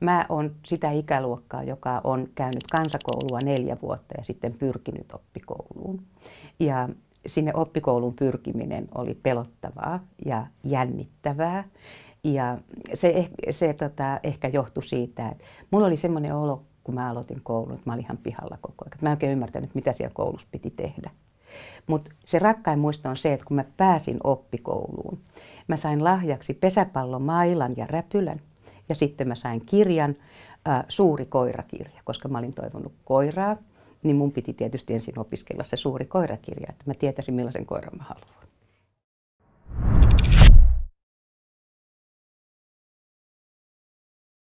Mä oon sitä ikäluokkaa, joka on käynyt kansakoulua neljä vuotta ja sitten pyrkinyt oppikouluun. Ja sinne oppikouluun pyrkiminen oli pelottavaa ja jännittävää. Ja se, eh, se tota, ehkä johtui siitä, että mulla oli semmoinen olo, kun mä aloitin koulun, että mä olin ihan pihalla koko ajan. Mä en oikein ymmärtänyt, mitä siellä koulussa piti tehdä. Mutta se rakkain muisto on se, että kun mä pääsin oppikouluun, mä sain lahjaksi mailan ja räpylän – ja sitten mä sain kirjan, äh, suuri koirakirja, koska mä olin toivonut koiraa, niin mun piti tietysti ensin opiskella se suuri koirakirja, että mä tietäisin millaisen koiran mä haluan.